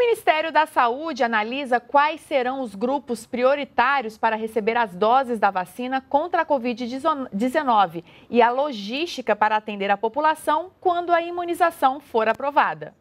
Ministério da Saúde analisa quais serão os grupos prioritários para receber as doses da vacina contra a Covid-19 e a logística para atender a população quando a imunização for aprovada.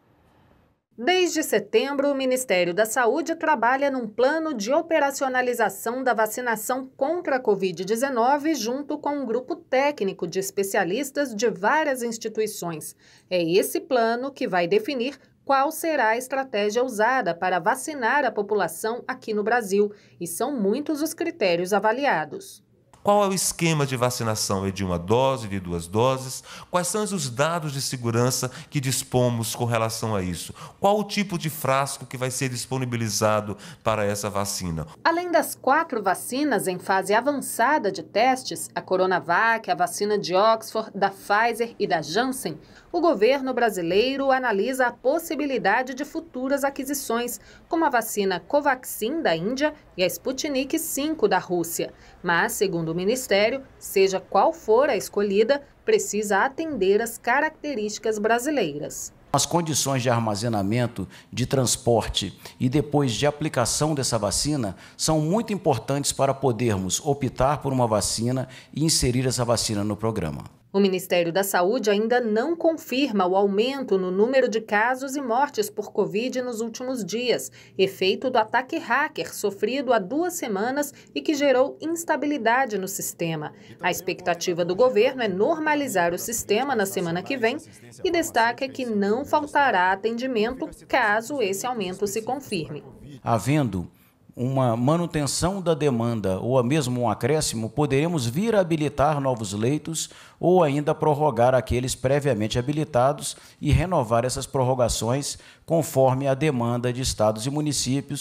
Desde setembro, o Ministério da Saúde trabalha num plano de operacionalização da vacinação contra a Covid-19, junto com um grupo técnico de especialistas de várias instituições. É esse plano que vai definir qual será a estratégia usada para vacinar a população aqui no Brasil, e são muitos os critérios avaliados. Qual é o esquema de vacinação? É de uma dose, de duas doses? Quais são os dados de segurança que dispomos com relação a isso? Qual o tipo de frasco que vai ser disponibilizado para essa vacina? Além das quatro vacinas em fase avançada de testes, a Coronavac, a vacina de Oxford, da Pfizer e da Janssen, o governo brasileiro analisa a possibilidade de futuras aquisições, como a vacina Covaxin da Índia e a Sputnik 5 da Rússia. Mas, segundo ministério, seja qual for a escolhida, precisa atender às características brasileiras. As condições de armazenamento, de transporte e depois de aplicação dessa vacina são muito importantes para podermos optar por uma vacina e inserir essa vacina no programa. O Ministério da Saúde ainda não confirma o aumento no número de casos e mortes por Covid nos últimos dias, efeito do ataque hacker sofrido há duas semanas e que gerou instabilidade no sistema. A expectativa do governo é normalizar o sistema na semana que vem e destaca que não faltará atendimento caso esse aumento se confirme. Havendo uma manutenção da demanda ou mesmo um acréscimo, poderemos vir habilitar novos leitos ou ainda prorrogar aqueles previamente habilitados e renovar essas prorrogações conforme a demanda de estados e municípios